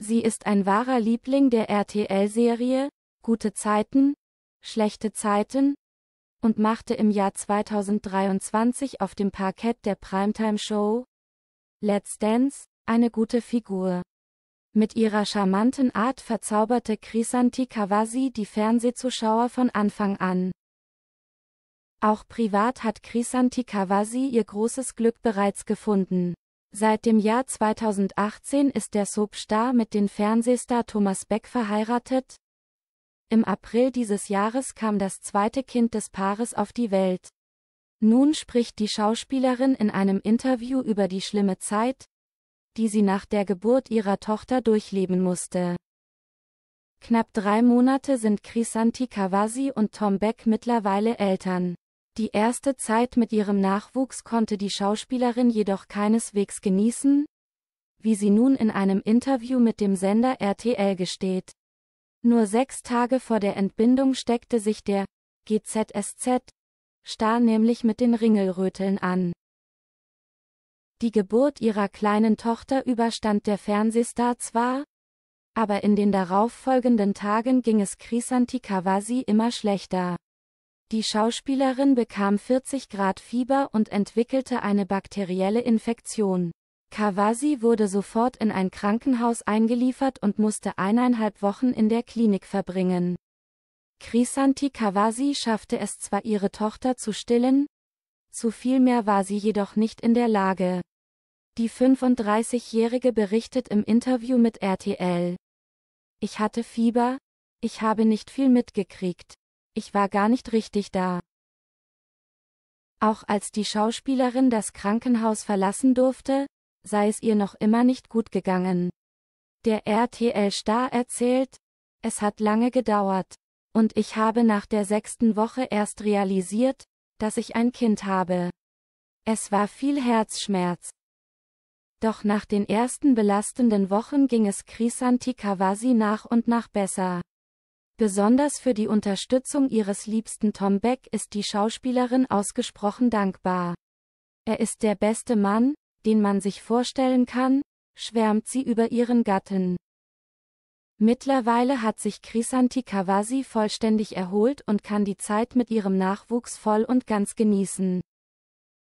Sie ist ein wahrer Liebling der RTL-Serie Gute Zeiten, Schlechte Zeiten und machte im Jahr 2023 auf dem Parkett der Primetime-Show Let's Dance eine gute Figur. Mit ihrer charmanten Art verzauberte Krisanti Kawasi die Fernsehzuschauer von Anfang an. Auch privat hat Krisanti Kawasi ihr großes Glück bereits gefunden. Seit dem Jahr 2018 ist der Soapstar mit dem Fernsehstar Thomas Beck verheiratet. Im April dieses Jahres kam das zweite Kind des Paares auf die Welt. Nun spricht die Schauspielerin in einem Interview über die schlimme Zeit, die sie nach der Geburt ihrer Tochter durchleben musste. Knapp drei Monate sind Chrisanti Kawasi und Tom Beck mittlerweile Eltern. Die erste Zeit mit ihrem Nachwuchs konnte die Schauspielerin jedoch keineswegs genießen, wie sie nun in einem Interview mit dem Sender RTL gesteht. Nur sechs Tage vor der Entbindung steckte sich der GZSZ Star nämlich mit den Ringelröteln an. Die Geburt ihrer kleinen Tochter überstand der Fernsehstar zwar, aber in den darauffolgenden Tagen ging es Krisanti Kawasi immer schlechter. Die Schauspielerin bekam 40 Grad Fieber und entwickelte eine bakterielle Infektion. Kawasi wurde sofort in ein Krankenhaus eingeliefert und musste eineinhalb Wochen in der Klinik verbringen. Krisanti Kawasi schaffte es zwar ihre Tochter zu stillen, zu viel mehr war sie jedoch nicht in der Lage. Die 35-Jährige berichtet im Interview mit RTL. Ich hatte Fieber, ich habe nicht viel mitgekriegt ich war gar nicht richtig da. Auch als die Schauspielerin das Krankenhaus verlassen durfte, sei es ihr noch immer nicht gut gegangen. Der RTL-Star erzählt, es hat lange gedauert, und ich habe nach der sechsten Woche erst realisiert, dass ich ein Kind habe. Es war viel Herzschmerz. Doch nach den ersten belastenden Wochen ging es Krisanti Kawasi nach und nach besser. Besonders für die Unterstützung ihres Liebsten Tom Beck ist die Schauspielerin ausgesprochen dankbar. Er ist der beste Mann, den man sich vorstellen kann, schwärmt sie über ihren Gatten. Mittlerweile hat sich Chrisanti Kawasi vollständig erholt und kann die Zeit mit ihrem Nachwuchs voll und ganz genießen.